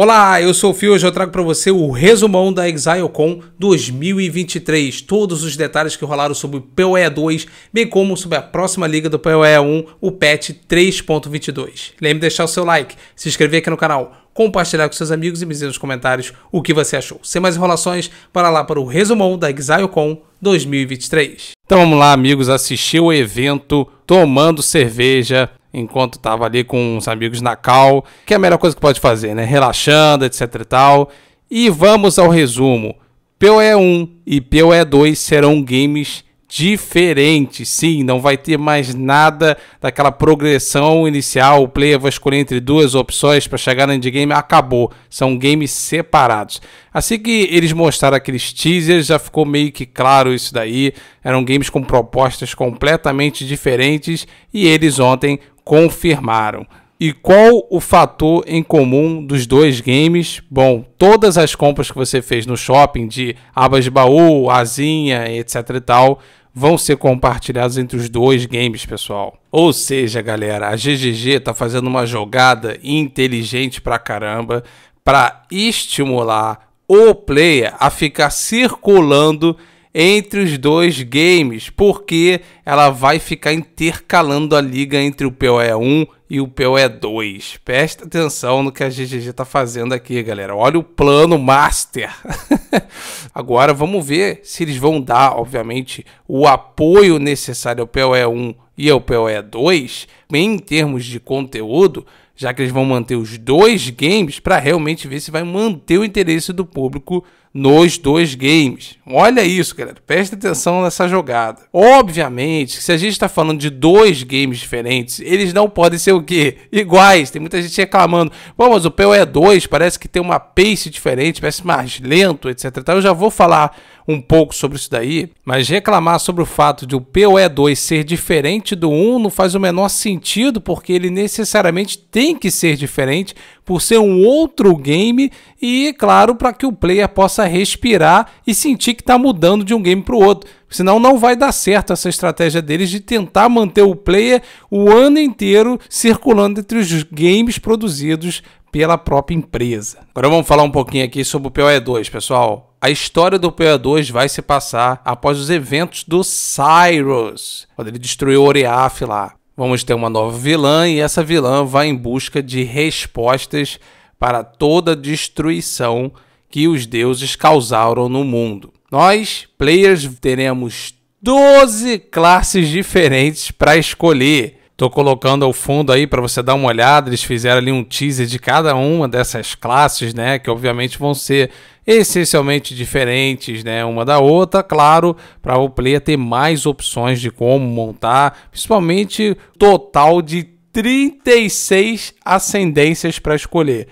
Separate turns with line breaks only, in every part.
Olá, eu sou o Fio e hoje eu trago para você o resumão da ExileCon 2023. Todos os detalhes que rolaram sobre o PoE 2, bem como sobre a próxima liga do PoE 1, o patch 3.22. Lembre de deixar o seu like, se inscrever aqui no canal, compartilhar com seus amigos e me dizer nos comentários o que você achou. Sem mais enrolações, para lá para o resumão da ExileCon 2023. Então vamos lá, amigos, assistir o evento tomando cerveja enquanto estava ali com uns amigos na cal, que é a melhor coisa que pode fazer, né? Relaxando, etc e tal. E vamos ao resumo. PoE 1 é e PoE é 2 serão games diferente. Sim, não vai ter mais nada daquela progressão inicial. O player vai escolher entre duas opções para chegar no endgame. Acabou. São games separados. Assim que eles mostraram aqueles teasers, já ficou meio que claro isso daí. Eram games com propostas completamente diferentes e eles ontem confirmaram. E qual o fator em comum dos dois games? Bom, todas as compras que você fez no shopping de abas de baú, asinha, etc e tal, vão ser compartilhados entre os dois games, pessoal. Ou seja, galera, a GGG tá fazendo uma jogada inteligente pra caramba para estimular o player a ficar circulando entre os dois games, porque ela vai ficar intercalando a liga entre o PoE 1 e o PoE 2. Presta atenção no que a GGG está fazendo aqui, galera. Olha o plano master. Agora vamos ver se eles vão dar, obviamente, o apoio necessário ao PoE 1 e ao PoE 2 em termos de conteúdo, já que eles vão manter os dois games para realmente ver se vai manter o interesse do público nos dois games. Olha isso, galera. Presta atenção nessa jogada. Obviamente, se a gente está falando de dois games diferentes, eles não podem ser o quê? Iguais. Tem muita gente reclamando. Pô, mas o PoE 2 é parece que tem uma pace diferente, parece mais lento, etc. Então, eu já vou falar um pouco sobre isso daí, mas reclamar sobre o fato de o PoE2 ser diferente do 1 não faz o menor sentido, porque ele necessariamente tem que ser diferente por ser um outro game e, claro, para que o player possa respirar e sentir que está mudando de um game para o outro. Senão não vai dar certo essa estratégia deles de tentar manter o player o ano inteiro circulando entre os games produzidos pela própria empresa. Agora vamos falar um pouquinho aqui sobre o POE2, pessoal. A história do POE2 vai se passar após os eventos do Cyrus, quando ele destruiu Oreaf lá. Vamos ter uma nova vilã e essa vilã vai em busca de respostas para toda a destruição que os deuses causaram no mundo. Nós, players, teremos 12 classes diferentes para escolher. Tô colocando ao fundo aí para você dar uma olhada. Eles fizeram ali um teaser de cada uma dessas classes, né? Que obviamente vão ser essencialmente diferentes, né? Uma da outra, claro, para o player ter mais opções de como montar, principalmente total de 36 ascendências para escolher.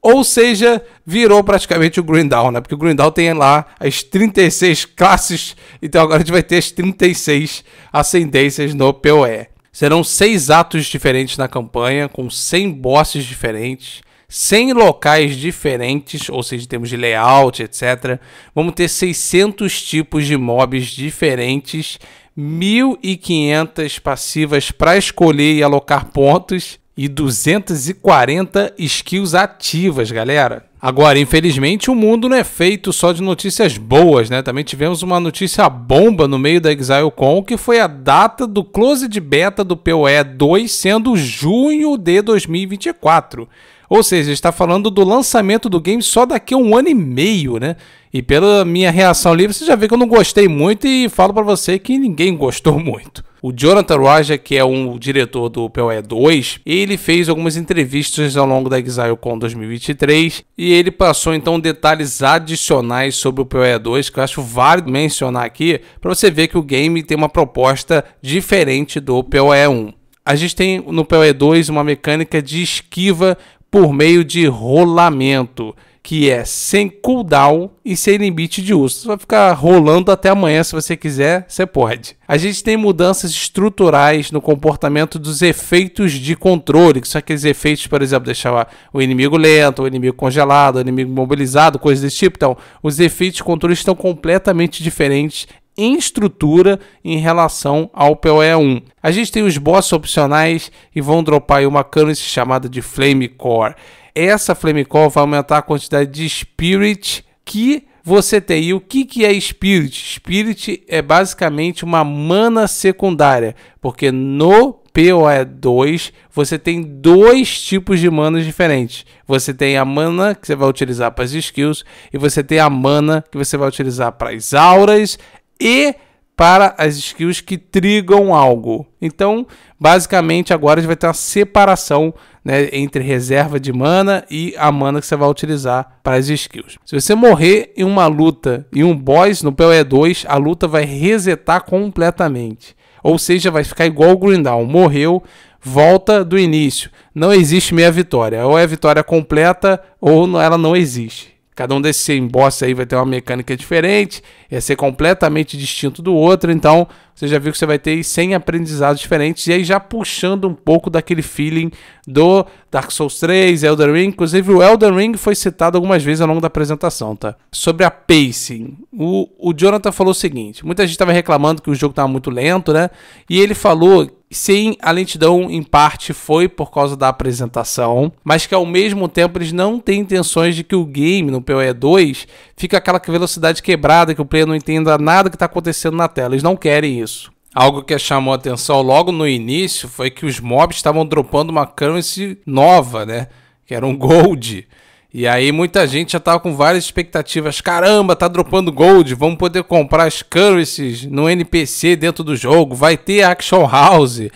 Ou seja, virou praticamente o Grindal, né? Porque o Grindal tem lá as 36 classes, então agora a gente vai ter as 36 ascendências no PoE. Serão seis atos diferentes na campanha, com 100 bosses diferentes, 100 locais diferentes, ou seja, em termos de layout, etc. Vamos ter 600 tipos de mobs diferentes, 1.500 passivas para escolher e alocar pontos e 240 skills ativas, galera. Agora, infelizmente, o mundo não é feito só de notícias boas, né? Também tivemos uma notícia bomba no meio da ExileCon, que foi a data do close de beta do PoE 2 sendo junho de 2024. Ou seja, está falando do lançamento do game só daqui a um ano e meio, né? E pela minha reação livre, você já vê que eu não gostei muito e falo para você que ninguém gostou muito. O Jonathan Roger, que é um diretor do POE 2, ele fez algumas entrevistas ao longo da ExileCon 2023 e ele passou então detalhes adicionais sobre o POE 2 que eu acho válido mencionar aqui para você ver que o game tem uma proposta diferente do POE 1. A gente tem no PoE 2 uma mecânica de esquiva por meio de rolamento que é sem cooldown e sem limite de uso. Você vai ficar rolando até amanhã, se você quiser, você pode. A gente tem mudanças estruturais no comportamento dos efeitos de controle, que são aqueles efeitos, por exemplo, deixar o inimigo lento, o inimigo congelado, o inimigo mobilizado, coisas desse tipo. Então, os efeitos de controle estão completamente diferentes em estrutura em relação ao PoE 1. A gente tem os boss opcionais e vão dropar uma cano chamada de Flame Core essa Flame Call vai aumentar a quantidade de Spirit que você tem. E o que, que é Spirit? Spirit é basicamente uma mana secundária, porque no POE2 você tem dois tipos de manas diferentes. Você tem a mana que você vai utilizar para as skills e você tem a mana que você vai utilizar para as auras e para as skills que trigam algo. Então, basicamente, agora a gente vai ter uma separação né, entre reserva de mana e a mana que você vai utilizar para as skills. Se você morrer em uma luta e um boss no PoE 2, a luta vai resetar completamente. Ou seja, vai ficar igual o Grindown. Morreu, volta do início. Não existe meia vitória. Ou é vitória completa ou ela não existe. Cada um desses embosses aí vai ter uma mecânica diferente, ia ser completamente distinto do outro, então você já viu que você vai ter 100 aprendizados diferentes, e aí já puxando um pouco daquele feeling do Dark Souls 3, Elden Ring, inclusive o Elden Ring foi citado algumas vezes ao longo da apresentação, tá? Sobre a pacing, o, o Jonathan falou o seguinte, muita gente estava reclamando que o jogo estava muito lento, né? E ele falou Sim, a lentidão em parte foi por causa da apresentação, mas que ao mesmo tempo eles não têm intenções de que o game no PoE 2 fica aquela velocidade quebrada, que o player não entenda nada que está acontecendo na tela. Eles não querem isso. Algo que chamou atenção logo no início foi que os mobs estavam dropando uma currency nova, né? Que era um gold. E aí muita gente já tava com várias expectativas. Caramba, tá dropando gold, vamos poder comprar as currencies no NPC dentro do jogo, vai ter action house.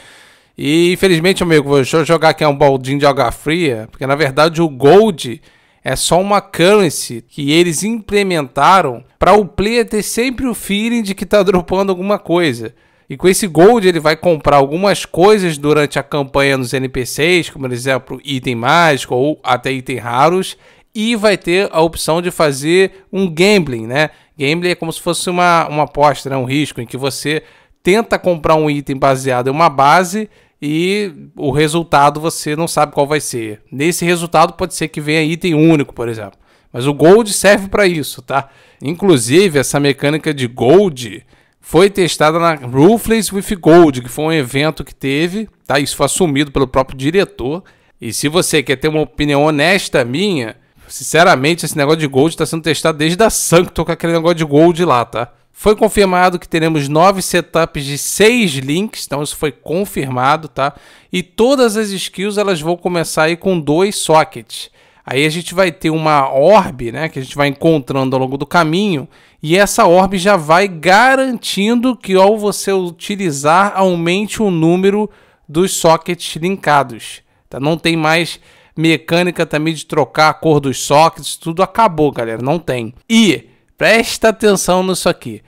E infelizmente, amigo, deixa eu jogar aqui um baldinho de água fria, porque na verdade o gold é só uma currency que eles implementaram para o player ter sempre o feeling de que tá dropando alguma coisa. E com esse gold ele vai comprar algumas coisas durante a campanha nos NPCs, como por exemplo item mágico ou até item raros, e vai ter a opção de fazer um gambling, né? Gambling é como se fosse uma, uma aposta, né? um risco, em que você tenta comprar um item baseado em uma base e o resultado você não sabe qual vai ser. Nesse resultado pode ser que venha item único, por exemplo. Mas o gold serve para isso, tá? Inclusive, essa mecânica de gold foi testada na Ruthless with Gold, que foi um evento que teve, tá? Isso foi assumido pelo próprio diretor. E se você quer ter uma opinião honesta minha, sinceramente, esse negócio de Gold está sendo testado desde a Sancto com aquele negócio de Gold lá, tá? Foi confirmado que teremos nove setups de seis links, então isso foi confirmado, tá? E todas as skills elas vão começar aí com dois sockets. Aí a gente vai ter uma orbe, né, que a gente vai encontrando ao longo do caminho, e essa orbe já vai garantindo que ao você utilizar aumente o número dos sockets linkados. Tá? Não tem mais mecânica também de trocar a cor dos sockets, tudo acabou, galera, não tem. E presta atenção nisso aqui.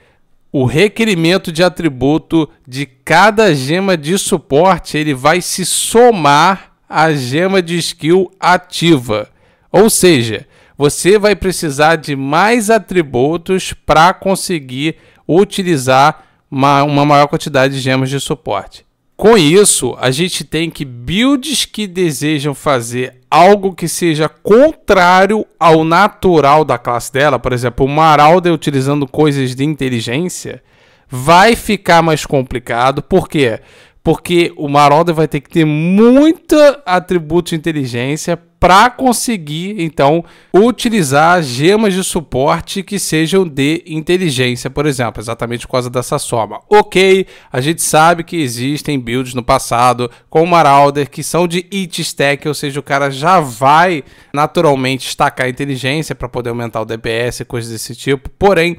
O requerimento de atributo de cada gema de suporte, ele vai se somar a gema de skill ativa. Ou seja, você vai precisar de mais atributos para conseguir utilizar uma, uma maior quantidade de gemas de suporte. Com isso, a gente tem que builds que desejam fazer algo que seja contrário ao natural da classe dela, por exemplo, uma Aralda utilizando coisas de inteligência, vai ficar mais complicado, porque porque o Marauder vai ter que ter muita atributo de inteligência para conseguir, então, utilizar gemas de suporte que sejam de inteligência, por exemplo, exatamente por causa dessa soma. Ok, a gente sabe que existem builds no passado com o Marauder que são de it stack, ou seja, o cara já vai naturalmente destacar a inteligência para poder aumentar o DPS, coisas desse tipo, porém,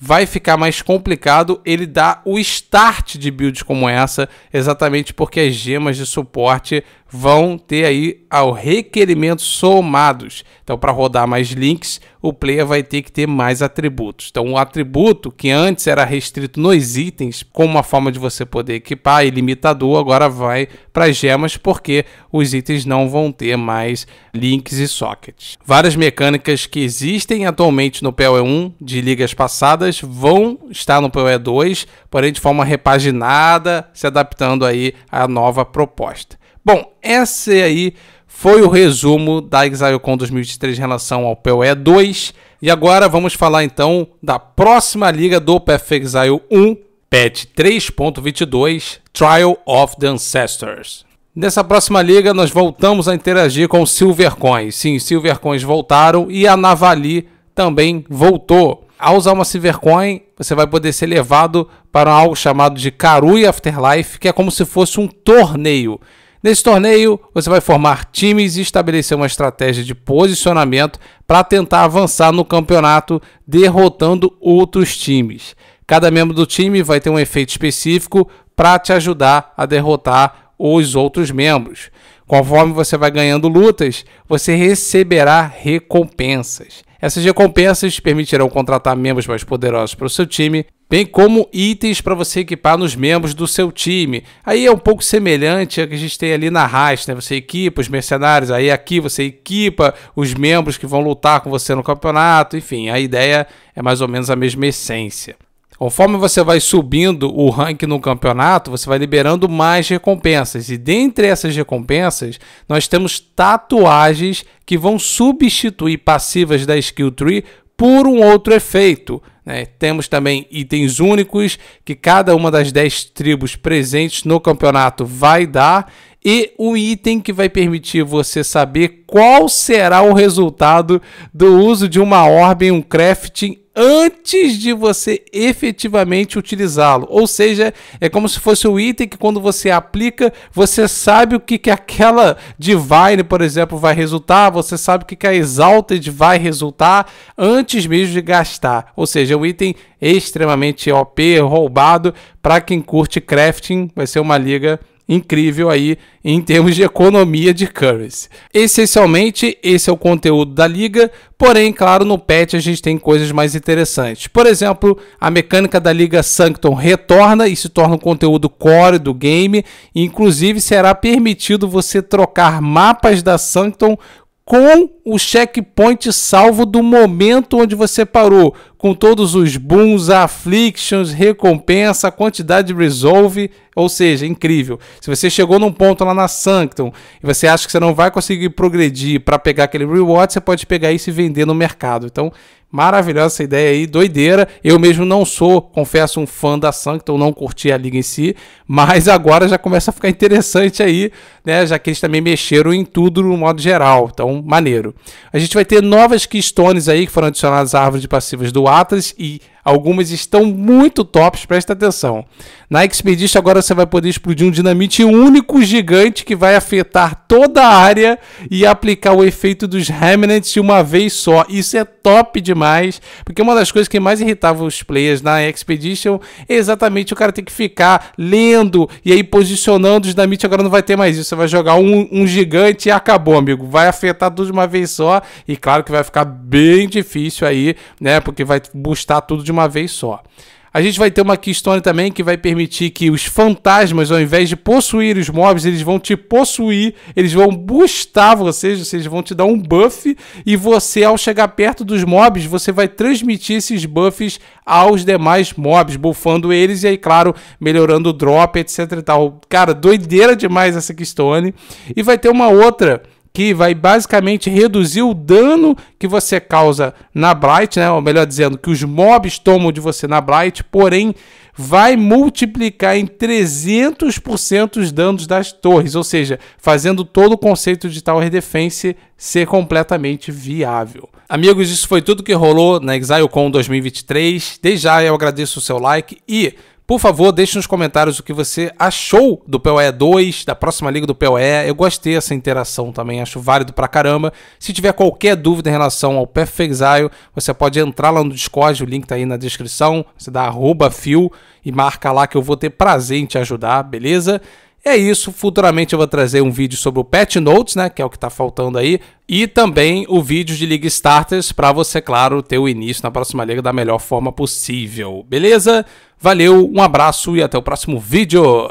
vai ficar mais complicado ele dar o start de builds como essa, exatamente porque as gemas de suporte vão ter aí ao requerimento somados. Então, para rodar mais links, o player vai ter que ter mais atributos. Então, o um atributo que antes era restrito nos itens, como uma forma de você poder equipar e limitador, agora vai para gemas, porque os itens não vão ter mais links e sockets. Várias mecânicas que existem atualmente no PoE 1 de ligas passadas vão estar no PoE 2, porém de forma repaginada, se adaptando aí à nova proposta. Bom, esse aí foi o resumo da ExileCon 2023 em relação ao PoE 2. E agora vamos falar então da próxima liga do PF Exile 1, patch 3.22, Trial of the Ancestors. Nessa próxima liga nós voltamos a interagir com Silvercoins. Sim, Silvercoins voltaram e a Navali também voltou. Ao usar uma Silvercoin, você vai poder ser levado para algo chamado de Karui Afterlife, que é como se fosse um torneio. Nesse torneio, você vai formar times e estabelecer uma estratégia de posicionamento para tentar avançar no campeonato derrotando outros times. Cada membro do time vai ter um efeito específico para te ajudar a derrotar os outros membros. Conforme você vai ganhando lutas, você receberá recompensas. Essas recompensas permitirão contratar membros mais poderosos para o seu time, bem como itens para você equipar nos membros do seu time. Aí é um pouco semelhante ao que a gente tem ali na Rast, né? Você equipa os mercenários, aí aqui você equipa os membros que vão lutar com você no campeonato, enfim, a ideia é mais ou menos a mesma essência. Conforme você vai subindo o ranking no campeonato, você vai liberando mais recompensas. E dentre essas recompensas, nós temos tatuagens que vão substituir passivas da skill tree por um outro efeito. Né? Temos também itens únicos que cada uma das 10 tribos presentes no campeonato vai dar e um item que vai permitir você saber qual será o resultado do uso de uma orbe em um crafting antes de você efetivamente utilizá-lo. Ou seja, é como se fosse o item que quando você aplica, você sabe o que, que aquela Divine, por exemplo, vai resultar, você sabe o que, que a Exalted vai resultar antes mesmo de gastar. Ou seja, é um item extremamente OP, roubado, para quem curte crafting, vai ser uma liga incrível aí em termos de economia de currency. Essencialmente, esse é o conteúdo da liga, porém, claro, no patch a gente tem coisas mais interessantes. Por exemplo, a mecânica da liga Sanctum retorna e se torna um conteúdo core do game, inclusive será permitido você trocar mapas da Sanctum com o checkpoint salvo do momento onde você parou, com todos os booms, afflictions, recompensa, quantidade de resolve, ou seja, incrível. Se você chegou num ponto lá na Sanctum e você acha que você não vai conseguir progredir para pegar aquele reward, você pode pegar isso e vender no mercado. Então, maravilhosa essa ideia aí, doideira. Eu mesmo não sou, confesso, um fã da Sanctum, não curti a liga em si, mas agora já começa a ficar interessante aí, né? Já que eles também mexeram em tudo no modo geral. Então, maneiro. A gente vai ter novas keystones aí que foram adicionadas à árvore de passivas do croatas e Algumas estão muito tops, presta atenção. Na Expedition agora você vai poder explodir um dinamite único gigante que vai afetar toda a área e aplicar o efeito dos Remnants de uma vez só. Isso é top demais, porque uma das coisas que mais irritava os players na Expedition é exatamente o cara ter que ficar lendo e aí posicionando os dinamite. Agora não vai ter mais isso, você vai jogar um, um gigante e acabou, amigo. Vai afetar tudo de uma vez só e claro que vai ficar bem difícil aí, né, porque vai bustar tudo de de uma vez só. A gente vai ter uma keystone também que vai permitir que os fantasmas, ao invés de possuir os mobs, eles vão te possuir, eles vão boostar vocês, vocês vão te dar um buff e você, ao chegar perto dos mobs, você vai transmitir esses buffs aos demais mobs, buffando eles e aí, claro, melhorando o drop, etc e tal. Cara, doideira demais essa keystone. E vai ter uma outra que vai basicamente reduzir o dano que você causa na Blight, né? ou melhor dizendo, que os mobs tomam de você na Blight, porém vai multiplicar em 300% os danos das torres, ou seja, fazendo todo o conceito de Tower Defense ser completamente viável. Amigos, isso foi tudo que rolou na ExileCon 2023. Desde já eu agradeço o seu like e por favor, deixe nos comentários o que você achou do PoE 2, da próxima liga do PoE. Eu gostei dessa interação também, acho válido pra caramba. Se tiver qualquer dúvida em relação ao Perfect Exile, você pode entrar lá no Discord, o link tá aí na descrição. Você dá arroba fio e marca lá que eu vou ter prazer em te ajudar, beleza? É isso, futuramente eu vou trazer um vídeo sobre o Patch Notes, né, que é o que está faltando aí, e também o vídeo de League Starters para você, claro, ter o início na próxima liga da melhor forma possível. Beleza? Valeu, um abraço e até o próximo vídeo.